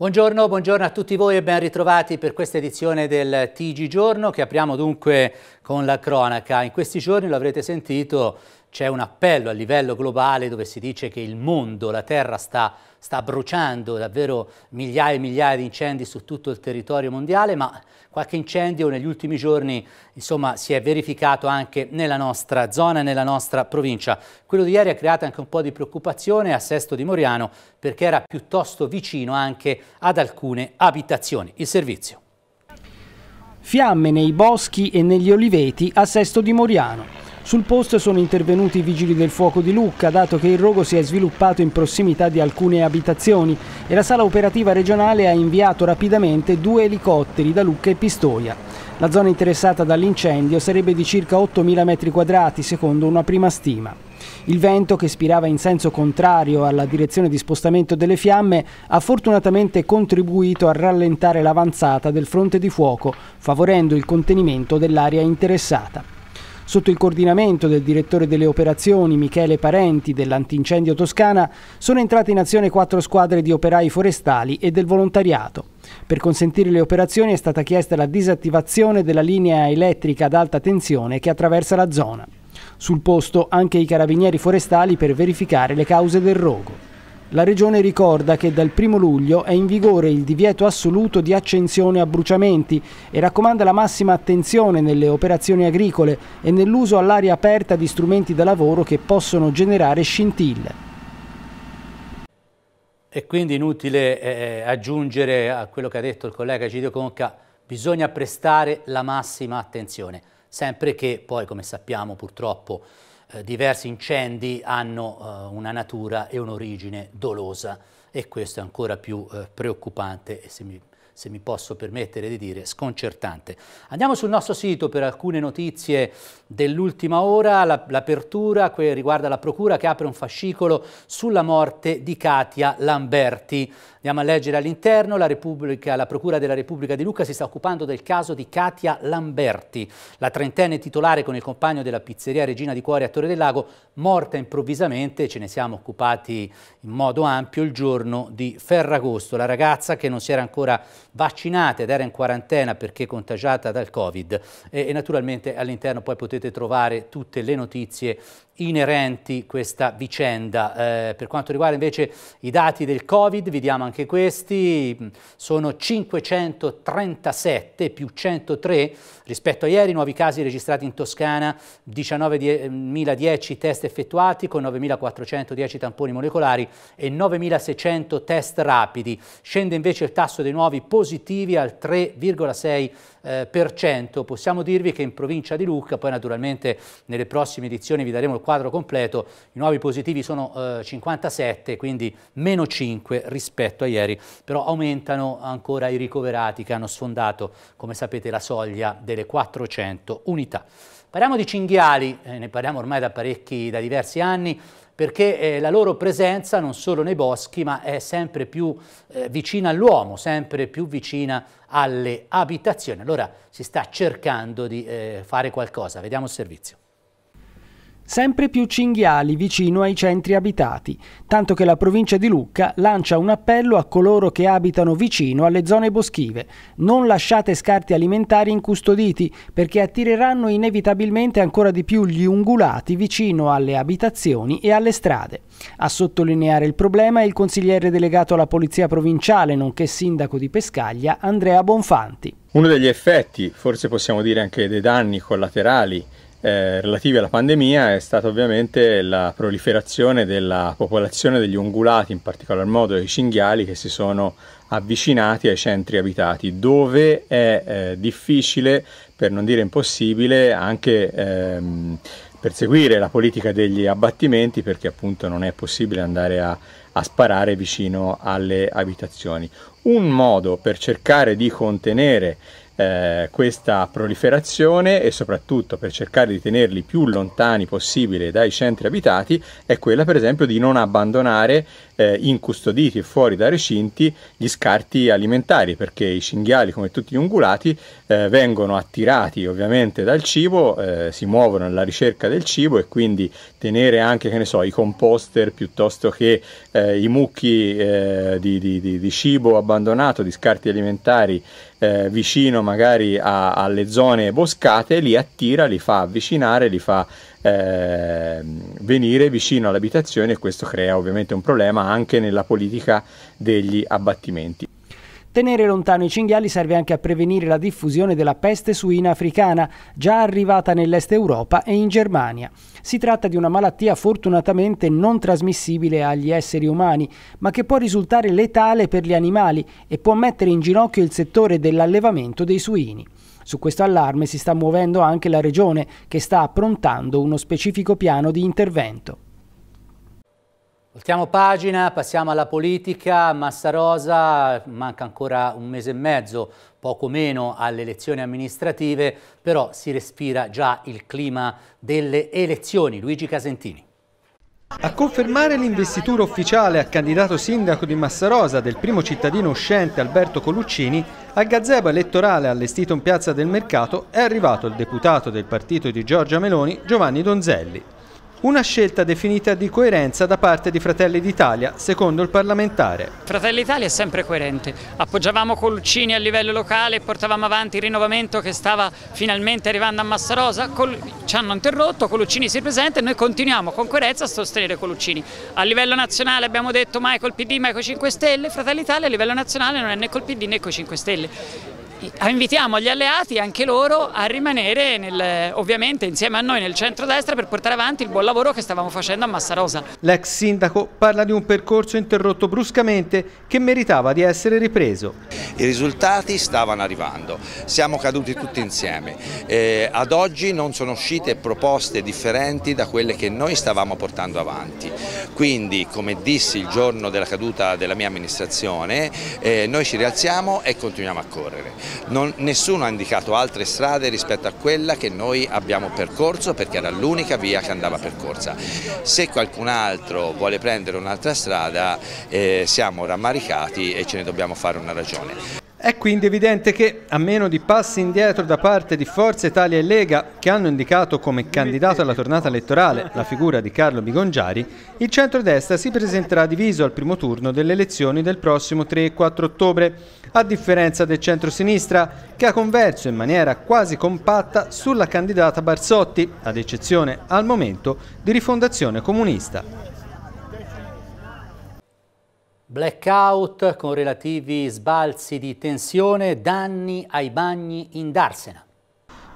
Buongiorno, buongiorno, a tutti voi e ben ritrovati per questa edizione del TG Giorno che apriamo dunque con la cronaca. In questi giorni, lo avrete sentito, c'è un appello a livello globale dove si dice che il mondo, la Terra sta, sta, bruciando davvero migliaia e migliaia di incendi su tutto il territorio mondiale, ma qualche incendio negli ultimi giorni insomma, si è verificato anche nella nostra zona e nella nostra provincia. Quello di ieri ha creato anche un po' di preoccupazione a Sesto di Moriano perché era piuttosto vicino anche ad alcune abitazioni. Il servizio. Fiamme nei boschi e negli oliveti a Sesto di Moriano. Sul posto sono intervenuti i vigili del fuoco di Lucca, dato che il rogo si è sviluppato in prossimità di alcune abitazioni e la sala operativa regionale ha inviato rapidamente due elicotteri da Lucca e Pistoia. La zona interessata dall'incendio sarebbe di circa 8.000 metri quadrati, secondo una prima stima. Il vento, che spirava in senso contrario alla direzione di spostamento delle fiamme, ha fortunatamente contribuito a rallentare l'avanzata del fronte di fuoco, favorendo il contenimento dell'area interessata sotto il coordinamento del direttore delle operazioni Michele Parenti dell'Antincendio Toscana, sono entrate in azione quattro squadre di operai forestali e del volontariato. Per consentire le operazioni è stata chiesta la disattivazione della linea elettrica ad alta tensione che attraversa la zona. Sul posto anche i carabinieri forestali per verificare le cause del rogo. La Regione ricorda che dal 1 luglio è in vigore il divieto assoluto di accensione a bruciamenti e raccomanda la massima attenzione nelle operazioni agricole e nell'uso all'aria aperta di strumenti da lavoro che possono generare scintille. E quindi inutile eh, eh aggiungere a quello che ha detto il collega Gidio Conca, bisogna prestare la massima attenzione, sempre che poi, come sappiamo purtroppo, eh, diversi incendi hanno eh, una natura e un'origine dolosa e questo è ancora più eh, preoccupante e se mi se mi posso permettere di dire, sconcertante. Andiamo sul nostro sito per alcune notizie dell'ultima ora, l'apertura riguarda la procura che apre un fascicolo sulla morte di Katia Lamberti. Andiamo a leggere all'interno, la, la, Procura della Repubblica di Lucca si sta occupando del caso di Katia Lamberti, la trentenne titolare con il compagno della pizzeria Regina di Cuore a Torre del Lago, morta improvvisamente, ce ne siamo occupati in modo ampio il giorno di Ferragosto, la ragazza che non si era ancora vaccinata ed era in quarantena perché contagiata dal Covid e, e naturalmente all'interno poi potete trovare tutte le notizie inerenti questa vicenda. Eh, per quanto riguarda invece i dati del Covid, vediamo anche questi, sono 537 più 103 rispetto a ieri, nuovi casi registrati in Toscana, 19.010 test effettuati con 9.410 tamponi molecolari e 9.600 test rapidi. Scende invece il tasso dei nuovi positivi al 3,6%. Eh, per cento. Possiamo dirvi che in provincia di Lucca, poi naturalmente nelle prossime edizioni vi daremo il quadro completo, i nuovi positivi sono eh, 57, quindi meno 5 rispetto a ieri, però aumentano ancora i ricoverati che hanno sfondato, come sapete, la soglia delle 400 unità. Parliamo di cinghiali, eh, ne parliamo ormai da parecchi, da diversi anni, perché eh, la loro presenza non solo nei boschi ma è sempre più eh, vicina all'uomo, sempre più vicina alle abitazioni. Allora si sta cercando di eh, fare qualcosa. Vediamo il servizio sempre più cinghiali vicino ai centri abitati, tanto che la provincia di Lucca lancia un appello a coloro che abitano vicino alle zone boschive. Non lasciate scarti alimentari incustoditi perché attireranno inevitabilmente ancora di più gli ungulati vicino alle abitazioni e alle strade. A sottolineare il problema è il consigliere delegato alla Polizia Provinciale, nonché sindaco di Pescaglia, Andrea Bonfanti. Uno degli effetti, forse possiamo dire anche dei danni collaterali eh, relativi alla pandemia è stata ovviamente la proliferazione della popolazione degli ungulati, in particolar modo dei cinghiali che si sono avvicinati ai centri abitati, dove è eh, difficile, per non dire impossibile, anche ehm, perseguire la politica degli abbattimenti perché appunto non è possibile andare a, a, sparare vicino alle abitazioni. Un modo per cercare di contenere eh, questa proliferazione e soprattutto per cercare di tenerli più lontani possibile dai centri abitati è quella per esempio di non abbandonare eh, incustoditi e fuori da recinti gli scarti alimentari perché i cinghiali come tutti gli ungulati eh, vengono attirati ovviamente dal cibo, eh, si muovono alla ricerca del cibo e quindi tenere anche che ne so i composter piuttosto che eh, i mucchi eh, di, di, di, di cibo abbandonato, di scarti alimentari eh, vicino magari a, alle zone boscate, li attira, li fa avvicinare, li fa eh, venire vicino all'abitazione e questo crea ovviamente un problema anche nella politica degli abbattimenti. Tenere lontano i cinghiali serve anche a prevenire la diffusione della peste suina africana, già arrivata nell'est Europa e in Germania. Si tratta di una malattia fortunatamente non trasmissibile agli esseri umani, ma che può risultare letale per gli animali e può mettere in ginocchio il settore dell'allevamento dei suini. Su questo allarme si sta muovendo anche la Regione, che sta approntando uno specifico piano di intervento. Voltiamo pagina, passiamo alla politica. Massa Rosa, manca ancora un mese e mezzo, poco meno, alle elezioni amministrative, però si respira già il clima delle elezioni. Luigi Casentini. A confermare l'investitura ufficiale a candidato sindaco di Massarosa del primo cittadino uscente Alberto Coluccini, al gazebo elettorale allestito in piazza del mercato è arrivato il deputato del partito di Giorgia Meloni Giovanni Donzelli. Una scelta definita di coerenza da parte di Fratelli d'Italia, secondo il parlamentare. Fratelli d'Italia è sempre coerente. Appoggiavamo Coluccini a livello locale e portavamo avanti il rinnovamento che stava finalmente arrivando a Massarosa. Col... Ci hanno interrotto, Coluccini si presenta e noi continuiamo con coerenza a sostenere Coluccini. A livello nazionale abbiamo detto mai col PD, mai con 5 Stelle. Fratelli d'Italia a livello nazionale non è né col PD né con 5 Stelle invitiamo gli alleati anche loro a rimanere nel, ovviamente insieme a noi nel centro-destra per portare avanti il buon lavoro che stavamo facendo a Massarosa. L'ex sindaco parla di un percorso interrotto bruscamente che meritava di essere ripreso. I risultati stavano arrivando, siamo caduti tutti insieme. Eh, ad oggi non sono uscite proposte differenti da quelle che noi stavamo portando avanti. Quindi, come dissi il giorno della caduta della mia amministrazione, eh, noi ci rialziamo e continuiamo a correre non, nessuno ha indicato altre strade rispetto a quella che noi abbiamo percorso perché era l'unica via che andava percorsa. Se qualcun altro vuole prendere un'altra strada eh, siamo rammaricati e ce ne dobbiamo fare una ragione. È quindi evidente che, a meno di passi indietro da parte di Forza Italia e Lega, che hanno indicato come candidato alla tornata elettorale la figura di Carlo Bigongiari, il centrodestra si presenterà diviso al primo turno delle elezioni del prossimo 3 e 4 ottobre, a differenza del centrosinistra, che ha converso in maniera quasi compatta sulla candidata Barzotti, ad eccezione al momento di rifondazione comunista. Blackout con relativi sbalzi di tensione, danni ai bagni in Darsena.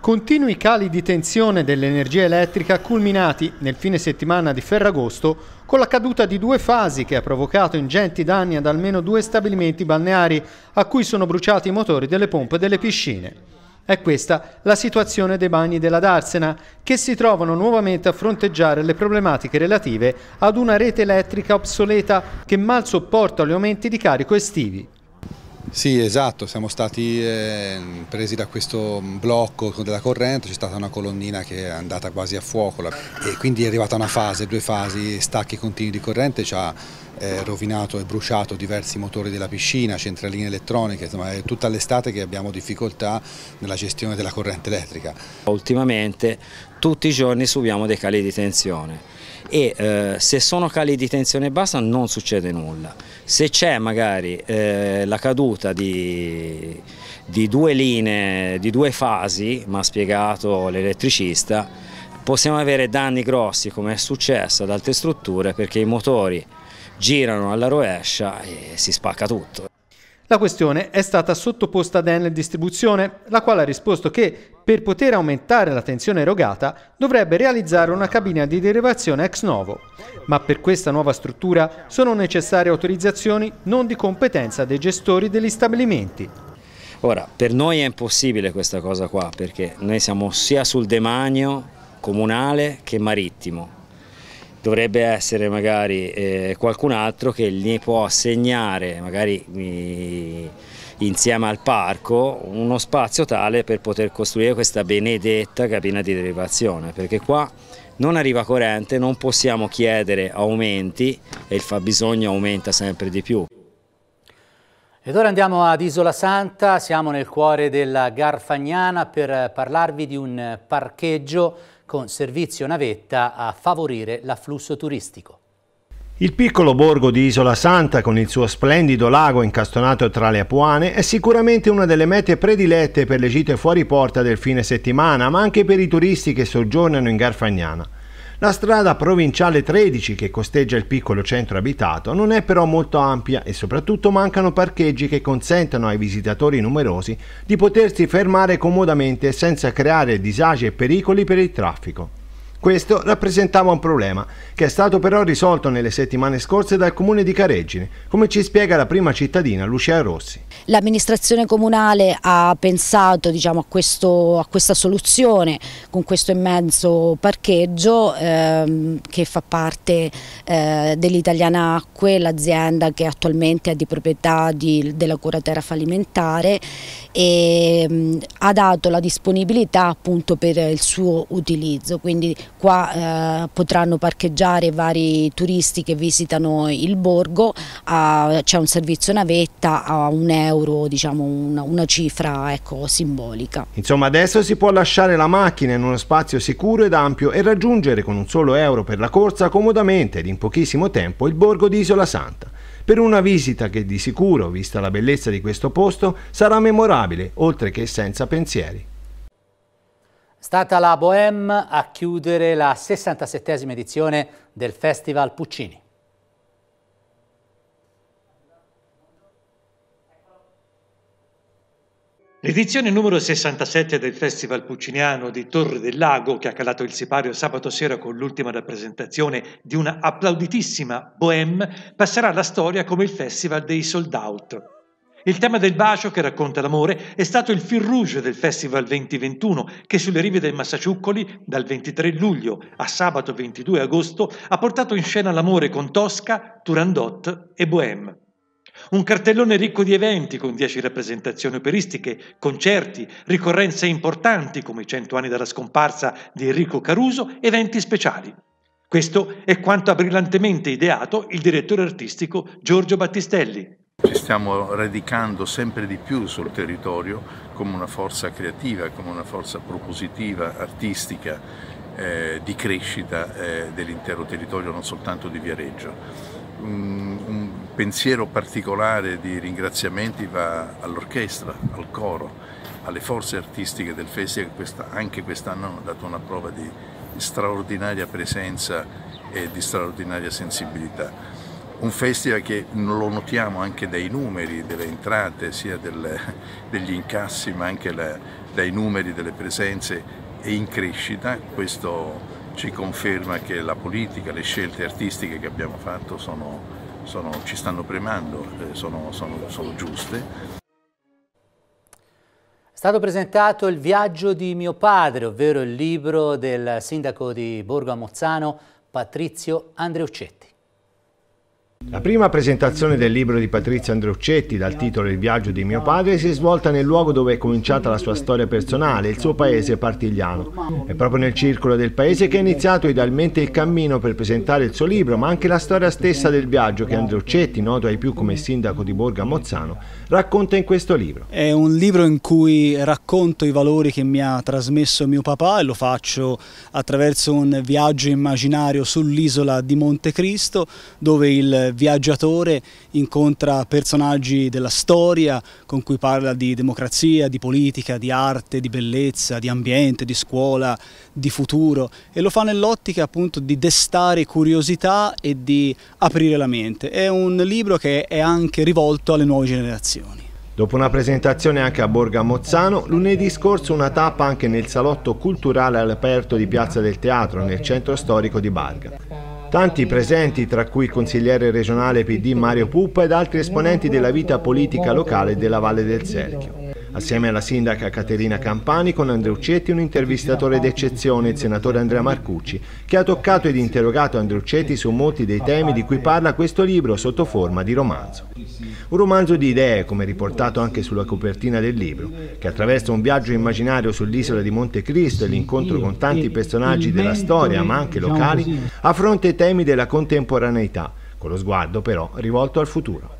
Continui cali di tensione dell'energia elettrica culminati nel fine settimana di Ferragosto con la caduta di due fasi che ha provocato ingenti danni ad almeno due stabilimenti balneari a cui sono bruciati i motori delle pompe e delle piscine. È questa la situazione dei bagni della Darsena, che si trovano nuovamente a fronteggiare le problematiche relative ad una rete elettrica obsoleta che mal sopporta gli aumenti di carico estivi. Sì, esatto, siamo stati eh, presi da questo blocco della corrente, c'è stata una colonnina che è andata quasi a fuoco e quindi è arrivata una fase, due fasi, stacchi continui di corrente, ci ha eh, rovinato e bruciato diversi motori della piscina, centraline elettroniche, insomma è tutta l'estate che abbiamo difficoltà nella gestione della corrente elettrica. Ultimamente tutti i giorni subiamo dei cali di tensione e eh, se sono cali di tensione bassa non succede nulla. Se c'è magari eh, la caduta di, di, due linee, di due fasi, ma ha spiegato l'elettricista, possiamo avere danni grossi come è successo ad altre strutture perché i motori girano alla rovescia e si spacca tutto. La questione è stata sottoposta a Enel Distribuzione, la quale ha risposto che per poter aumentare la tensione erogata dovrebbe realizzare una cabina di derivazione ex novo, ma per questa nuova struttura sono necessarie autorizzazioni non di competenza dei gestori degli stabilimenti. Ora, per noi è impossibile questa cosa qua, perché noi siamo sia sul demanio comunale che marittimo. Dovrebbe essere magari eh, qualcun altro che gli può assegnare magari eh, insieme al parco uno spazio tale per poter costruire questa benedetta cabina di derivazione perché qua non arriva corrente, non possiamo chiedere aumenti e il fabbisogno aumenta sempre di più. Ed ora andiamo ad Isola Santa, siamo nel cuore della Garfagnana per parlarvi di un parcheggio con servizio navetta a favorire l'afflusso turistico. Il piccolo borgo di Isola Santa, con il suo splendido lago incastonato tra le Apuane, è sicuramente una delle mete predilette per le gite fuori porta del fine settimana, ma anche per i turisti che soggiornano in Garfagnana. La strada provinciale 13 che costeggia il piccolo centro abitato non è però molto ampia e soprattutto mancano parcheggi che consentano ai visitatori numerosi di potersi fermare comodamente senza creare disagi e pericoli per il traffico. Questo rappresentava un problema, che è stato però risolto nelle settimane scorse dal comune di Careggine, come ci spiega la prima cittadina Lucia Rossi. L'amministrazione comunale ha pensato diciamo, a, questo, a, questa soluzione con questo immenso parcheggio ehm, che fa parte eh, dell'Italiana Acque, l'azienda che attualmente è di proprietà di, della curatera fallimentare e mh, mm, ha dato la disponibilità appunto per il suo utilizzo, quindi qua eh, potranno parcheggiare vari turisti che visitano il borgo, c'è un servizio navetta a un euro, diciamo una, una cifra ecco, simbolica. Insomma adesso si può lasciare la macchina in uno spazio sicuro ed ampio e raggiungere con un solo euro per la corsa comodamente ed in pochissimo tempo il borgo di Isola Santa per una visita che di sicuro, vista la bellezza di questo posto, sarà memorabile, oltre che senza pensieri stata la Bohème a chiudere la 67esima edizione del Festival Puccini. L'edizione numero 67 del Festival Pucciniano di Torre del Lago, che ha calato il sipario sabato sera con l'ultima rappresentazione di una applauditissima Bohème, passerà alla storia come il Festival dei Sold Out. Il tema del bacio, che racconta l'amore, è stato il fil rouge del Festival 2021, che sulle rive del Massaciuccoli, dal 23 luglio a sabato 22 agosto, ha portato in scena l'amore con Tosca, Turandot e Bohème. Un cartellone ricco di eventi con dieci rappresentazioni operistiche, concerti, ricorrenze importanti come i cento anni dalla scomparsa di Enrico Caruso, eventi speciali. Questo è quanto ha brillantemente ideato il direttore artistico Giorgio Battistelli, ci stiamo radicando sempre di più sul territorio come una forza creativa, come una forza propositiva, artistica, eh, di crescita eh, dell'intero territorio, non soltanto di Viareggio. Un, mm, un pensiero particolare di ringraziamenti va all'orchestra, al coro, alle forze artistiche del Festival che questa, anche quest'anno hanno dato una prova di straordinaria presenza e di straordinaria sensibilità un festival che lo notiamo anche dai numeri delle entrate, sia del, degli incassi, ma anche la, dai numeri delle presenze è in crescita. Questo ci conferma che la politica, le scelte artistiche che abbiamo fatto sono, sono, ci stanno premando, eh, sono, sono giuste. È stato presentato Il viaggio di mio padre, ovvero il libro del sindaco di Borgo a Mozzano, Patrizio Andreuccetti. La prima presentazione del libro di Patrizia Andreuccetti dal titolo Il viaggio di mio padre si è svolta nel luogo dove è cominciata la sua storia personale, il suo paese partigliano. È proprio nel circolo del paese che è iniziato idealmente il cammino per presentare il suo libro, ma anche la storia stessa del viaggio che Andreuccetti, noto ai più come sindaco di Borga Mozzano, racconta in questo libro. È un libro in cui racconto i valori che mi ha trasmesso mio papà e lo faccio attraverso un viaggio immaginario sull'isola di Montecristo dove il viaggiatore incontra personaggi della storia con cui parla di democrazia, di politica, di arte, di bellezza, di ambiente, di scuola, di futuro e lo fa nell'ottica appunto di destare curiosità e di aprire la mente. È un libro che è anche rivolto alle nuove generazioni. Dopo una presentazione anche a Borga Mozzano, lunedì scorso una tappa anche nel salotto culturale all'aperto di Piazza del Teatro, nel centro storico di Barga. Tanti presenti, tra cui il consigliere regionale PD Mario Puppa ed altri esponenti della vita politica locale della Valle del Serchio. Assieme alla sindaca Caterina Campani, con Andreuccetti un intervistatore d'eccezione, il senatore Andrea Marcucci, che ha toccato ed interrogato Andreuccetti su molti dei temi di cui parla questo libro sotto forma di romanzo. Un romanzo di idee, come riportato anche sulla copertina del libro, che attraverso un viaggio immaginario sull'isola di Monte Cristo e l'incontro con tanti personaggi della storia, ma anche locali, affronta i temi della contemporaneità, con lo sguardo però rivolto al futuro.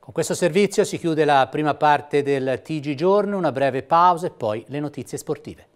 Con questo servizio si chiude la prima parte del TG Giorno, una breve pausa e poi le notizie sportive.